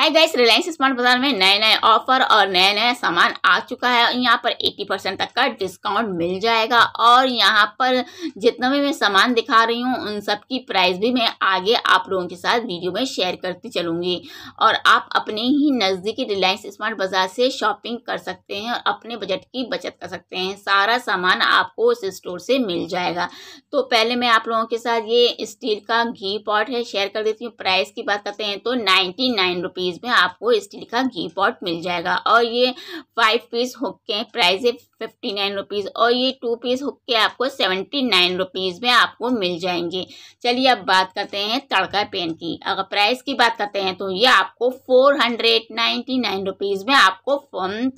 hi guys Reliance smart बाजार में नए नए ऑफर और नए नए सामान आ चुका है यहाँ पर 80 परसेंट तक का डिस्काउंट मिल जाएगा और यहाँ पर जितना भी मैं सामान दिखा रही हूँ उन सब की प्राइस भी मैं आगे आप लोगों के साथ वीडियो में शेयर करती चलूँगी और आप अपने ही नज़दीकी रिलायंस स्मार्ट बाजार से शॉपिंग कर सकते हैं और अपने बजट की बचत कर सकते हैं सारा सामान आपको उस स्टोर से मिल जाएगा तो पहले मैं आप लोगों के साथ ये स्टील का घी पॉट है शेयर कर देती हूँ प्राइस की बात करते हैं तो नाइन्टी नाइन रुपीज़ रुपीज़ में आपको स्टील का घी पॉट मिल जाएगा और ये फाइव पीस हुक के प्राइस है फिफ्टी नाइन रुपीज़ और ये टू पीस के आपको सेवेंटी नाइन रुपीज़ में आपको मिल जाएंगे चलिए अब बात करते हैं तड़का पेन की अगर प्राइस की बात करते हैं तो ये आपको four hundred ninety nine rupees में आपको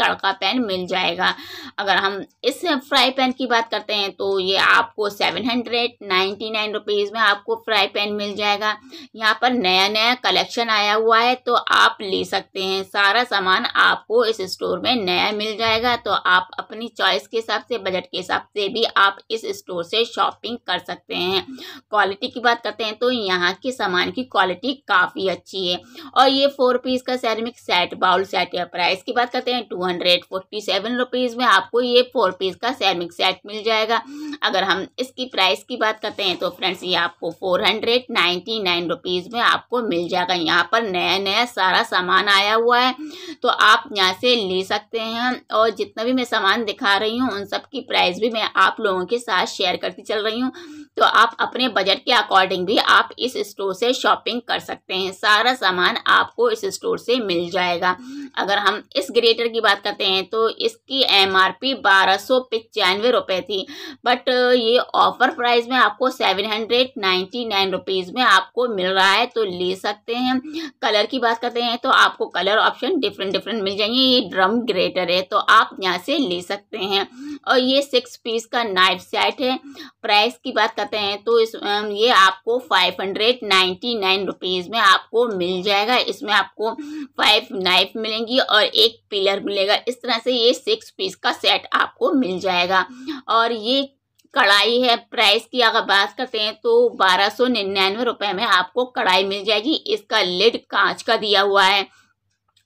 तड़का पेन मिल जाएगा अगर हम इस फ्राई पैन की बात करते हैं तो ये आपको seven hundred ninety nine rupees में आपको फ्राई पैन मिल जाएगा यहाँ पर नया नया कलेक्शन आया हुआ है तो आप ले सकते हैं सारा सामान आपको इस स्टोर में नया मिल जाएगा तो आप अपनी चॉइस के हिसाब से बजट के हिसाब से भी आप इस स्टोर से शॉपिंग कर सकते हैं क्वालिटी की बात करते हैं तो यहाँ के सामान की क्वालिटी काफ़ी अच्छी है और ये फोर पीस का सैरमिक सेट बाउल सेट है प्राइस की बात करते हैं two hundred forty seven rupees में आपको ये फोर पीस का सैरमिक सेट मिल जाएगा अगर हम इसकी प्राइस की बात करते हैं तो फ्रेंड्स ये आपको four hundred ninety nine rupees में आपको मिल जाएगा यहाँ पर नया नया सारा सामान आया हुआ है तो आप यहाँ से ले सकते हैं और जितना भी मैं सामान दिखा दिखा रही हूँ उन सब की प्राइस भी मैं आप लोगों के साथ शेयर करती चल रही हूँ तो आप अपने बजट के अकॉर्डिंग भी आप इस स्टोर से शॉपिंग कर सकते हैं सारा सामान आपको इस स्टोर से मिल जाएगा अगर हम इस ग्रेटर की बात करते हैं तो इसकी एम आर पी बारह सौ पचानवे थी बट ये ऑफर प्राइस में आपको seven hundred ninety nine rupees में आपको मिल रहा है तो ले सकते हैं कलर की बात करते हैं तो आपको कलर ऑप्शन डिफरेंट डिफरेंट मिल जाएंगे ये ड्रम ग्रेटर है तो आप यहाँ से ले सकते सकते हैं और ये सिक्स पीस का नाइफ सेट है प्राइस की बात करते हैं तो इस ये आपको five hundred ninety nine rupees में आपको मिल जाएगा इसमें आपको फाइव नाइफ मिलेंगी और एक पिलर मिलेगा इस तरह से ये सिक्स पीस का सेट आपको मिल जाएगा और ये कढ़ाई है प्राइस की अगर बात करते हैं तो बारह सौ निन्यानवे रुपये में आपको कढ़ाई मिल जाएगी इसका लिड कांच का दिया हुआ है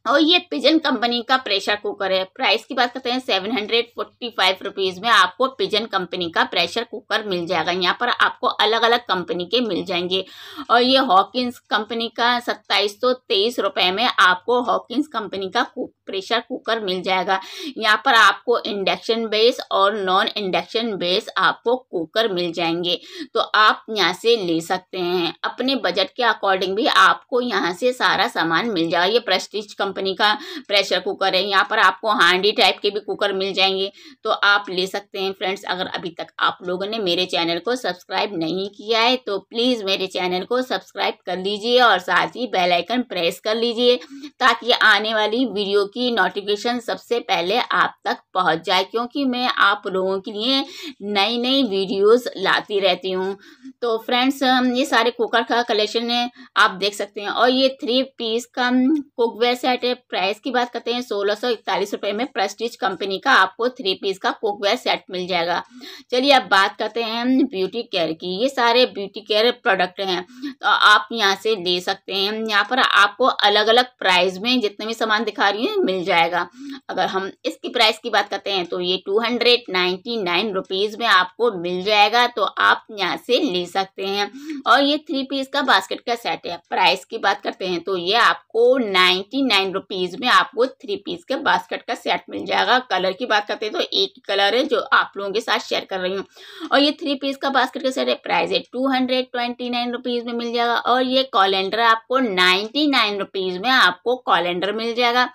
और ये पिजन कंपनी का प्रेशर कुकर है प्राइस की बात करते हैं seven hundred forty five rupees में आपको पिजन कंपनी का प्रेशर कुकर मिल जाएगा यहाँ पर आपको अलग अलग कंपनी के मिल जाएंगे और ये हॉकिंस कंपनी का सत्ताईस सौ तेईस रुपये में आपको हॉकिंस कंपनी का प्रेशर कुकर मिल जाएगा यहाँ पर आपको इंडक्शन बेस और नॉन इंडक्शन बेस आपको कुकर मिल जाएंगे तो आप यहाँ से ले सकते हैं अपने बजट के अकॉर्डिंग भी आपको यहाँ से सारा सामान मिल जाएगा ये प्रेस्टिज कंपनी का प्रेशर कुकर है यहाँ पर आपको हांडी टाइप के भी कुकर मिल जाएंगे तो आप ले सकते हैं फ्रेंड्स अगर अभी तक आप लोगों ने मेरे चैनल को सब्सक्राइब नहीं किया है तो प्लीज़ मेरे चैनल को सब्सक्राइब कर लीजिए और साथ ही बेलाइकन प्रेस कर लीजिए ताकि आने वाली वीडियो की नोटिफिकेशन सबसे पहले आप तक पहुंच जाए क्योंकि मैं आप लोगों के लिए नई नई वीडियोस लाती रहती हूँ तो फ्रेंड्स ये सारे कुकर का कलेक्शन है आप देख सकते हैं और ये थ्री पीस का कुकवेयर सेट है प्राइस की बात करते हैं सोलह सौ इकतालीस रुपये में प्रस्टीज कंपनी का आपको थ्री पीस का कुकवेयर सेट मिल जाएगा चलिए अब बात करते हैं ब्यूटी केयर की ये सारे ब्यूटी केयर प्रोडक्ट हैं तो आप यहाँ से ले सकते हैं यहाँ पर आपको अलग अलग प्राइस में जितने भी सामान दिखा रही हूँ मिल जाएगा अगर हम इसकी प्राइस की बात करते हैं तो ये two hundred ninety nine rupees में आपको मिल जाएगा तो आप यहाँ से ले खरीद सकते हैं और ये थ्री पीस का बास्केट का सेट है प्राइस की बात करते हैं तो ये आपको नाइन्टी नाइन रुपीज़ में आपको थ्री पीस के बास्केट का सेट मिल जाएगा कलर की बात करते हैं तो एक कलर है जो आप लोगों के साथ शेयर कर रही हूँ और ये थ्री पीस का बास्केट का सेट है प्राइस है two hundred twenty nine rupees में मिल जाएगा और ये कॉलेंडर आपको नाइन्टी नाइन रुपीज़ में आपको कॉलेंडर मिल जाएगा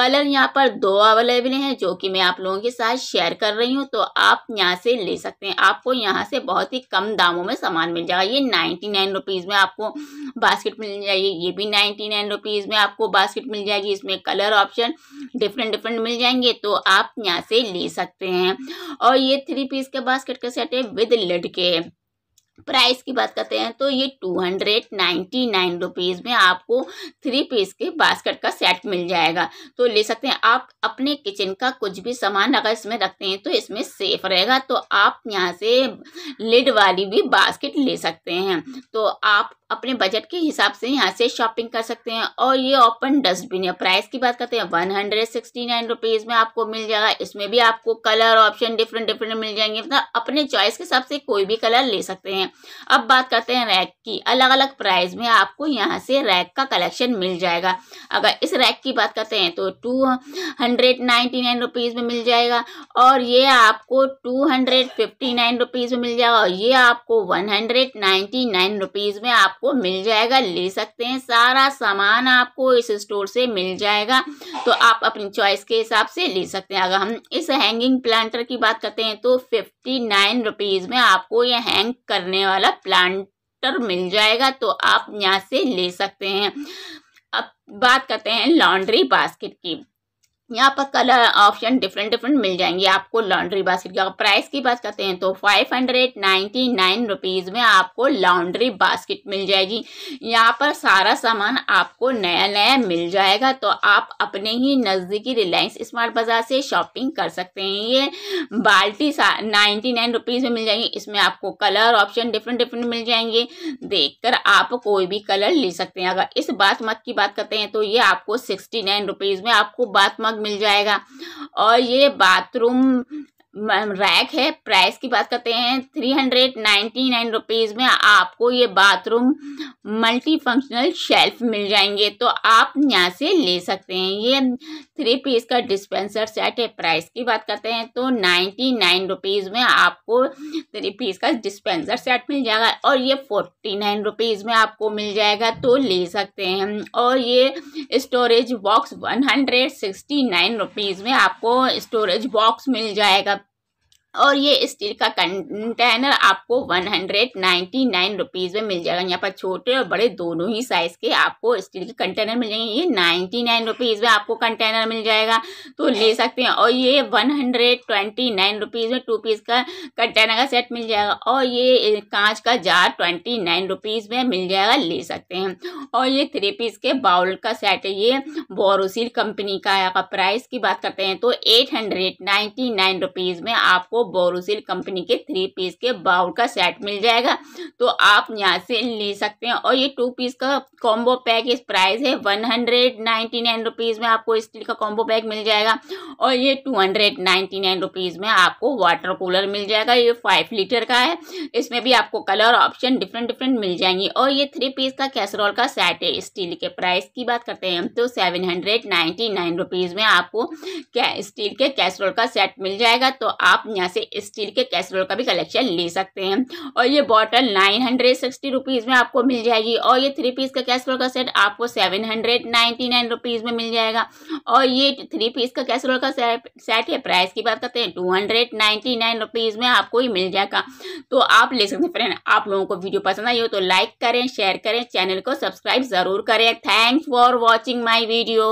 कलर यहाँ पर दो अवेलेबल हैं जो कि मैं आप लोगों के साथ शेयर कर रही हूँ तो आप यहाँ से ले सकते हैं आपको यहाँ से बहुत ही कम दामों में समझ सामान मिल जाएगा ये नाइन्टी नाइन रुपीज़ में आपको बास्केट मिल जाएगी ये भी नाइन्टी नाइन रुपीज़ में आपको बास्केट मिल जाएगी इसमें कलर ऑप्शन डिफरेंट डिफरेंट मिल जाएंगे तो आप यहाँ से ले सकते हैं और ये थ्री पीस के बास्केट का सेट है विद लडके प्राइस की बात करते हैं तो ये two hundred ninety nine rupees में आपको थ्री पीस के बास्केट का सेट मिल जाएगा तो ले सकते हैं आप अपने किचन का कुछ भी सामान अगर इसमें रखते हैं तो इसमें सेफ रहेगा तो आप यहाँ से लिड वाली भी बास्केट ले सकते हैं तो आप अपने बजट के हिसाब से यहाँ से शॉपिंग कर सकते हैं और ये ओपन डस्टबिन है प्राइस की बात करते हैं one hundred sixty nine rupees में आपको मिल जाएगा इसमें भी आपको कलर ऑप्शन डिफरेंट डिफरेंट मिल जाएंगे मतलब अपने चॉइस के हिसाब से कोई भी कलर ले सकते हैं अब बात करते हैं रैक की अलग अलग प्राइस में आपको यहाँ से रैक का कलेक्शन मिल जाएगा अगर इस रैक की बात करते हैं तो two hundred ninety nine rupees में मिल जाएगा और ये आपको two hundred fifty nine rupees में मिल जाएगा और ये आपको one hundred ninety nine rupees में आपको मिल जाएगा ले सकते हैं सारा सामान आपको इस स्टोर से मिल जाएगा तो आप अपनी चॉइस के हिसाब से ले सकते हैं अगर हम इस हैंगिंग प्लांटर की बात करते हैं तो फिफ्टी फिफ्टी नाइन रुपीज़ में आपको यह हैंग करने वाला प्लांटर मिल जाएगा तो आप यहाँ से ले सकते हैं अब बात करते हैं लॉन्ड्री बास्केट की यहाँ पर कलर ऑप्शन डिफरेंट डिफरेंट मिल जाएंगे आपको लॉन्ड्री बास्केट की प्राइस की बात करते हैं तो five hundred ninety nine rupees में आपको लॉन्ड्री बास्केट मिल जाएगी यहाँ पर सारा सामान आपको नया नया मिल जाएगा तो आप अपने ही नज़दीकी रिलायंस स्मार्ट बाज़ार से शॉपिंग कर सकते हैं ये बाल्टी नाइन्टी नाइन रुपीज़ में मिल जाएगी इसमें आपको कलर ऑप्शन डिफरेंट डिफरेंट मिल जाएंगे कर आप कोई भी कलर ले सकते हैं अगर इस बात की बात करते हैं तो ये आपको सिक्सटी नाइन रुपीज़ में आपको बात मिल जाएगा और ये बाथरूम रैक है प्राइस की बात करते हैं three hundred ninety nine rupees में आपको ये बाथरूम मल्टी फंक्शनल शेल्फ मिल जाएंगे तो आप यहाँ से ले सकते हैं ये थ्री पीस का डिस्पेंसर सेट है प्राइस की बात करते हैं तो नाइन्टी नाइन रुपीज़ में आपको थ्री पीस का डिस्पेंसर सेट मिल जाएगा और ये फोर्टी नाइन रुपीज़ में आपको मिल जाएगा तो ले सकते हैं और ये storage box one hundred sixty nine rupees में आपको स्टोरेज बॉक्स मिल जाएगा और ये स्टील का कंटेनर आपको one hundred ninety nine rupees में मिल जाएगा यहाँ पर छोटे और बड़े दोनों ही साइज़ के आपको स्टील के कंटेनर मिल जाएंगे ये नाइन्टी नाइन रुपीज़ में आपको कंटेनर मिल जाएगा तो ले सकते हैं और ये one hundred twenty nine rupees में टू पीस का कंटेनर का सेट मिल जाएगा और ये कांच का जार ट्वेंटी नाइन रुपीज़ में मिल जाएगा ले सकते हैं और ये थ्री पीस के बाउल का सेट है ये बोरोसिल कंपनी का है प्राइस की बात करते हैं तो eight hundred ninety nine rupees में आपको बोरोसिल कंपनी के थ्री पीस के बाउल का सेट मिल जाएगा तो आप यहाँ से ले सकते हैं और ये टू पीस का कॉम्बो पैक इस प्राइस है one hundred ninety nine rupees में आपको स्टील का कॉम्बो पैक मिल जाएगा और ये two hundred ninety nine rupees में आपको वाटर कूलर मिल जाएगा ये फाइव लीटर का है इसमें भी आपको कलर ऑप्शन डिफरेंट डिफरेंट मिल जाएंगे और ये थ्री पीस का कैसरोल का सेट है स्टील के प्राइस की बात करते हैं हम तो seven hundred ninety nine rupees में आपको क्या स्टील के कैसरोल का सेट मिल जाएगा तो आप यहाँ से स्टील के कैसरोल का भी कलेक्शन ले सकते हैं और ये bottle nine hundred sixty rupees में आपको मिल जाएगी और ये थ्री पीस का कैसरोल का सेट आपको seven hundred ninety nine rupees में मिल जाएगा और ये थ्री पीस का कैसरोल का सेट है प्राइस की बात करते हैं two hundred ninety nine rupees में आपको ही मिल जाएगा तो आप ले सकते हैं फ्रेंड आप लोगों को वीडियो पसंद आई हो तो लाइक करें शेयर करें चैनल को सब्सक्राइब ज़रूर करें thanks for watching my video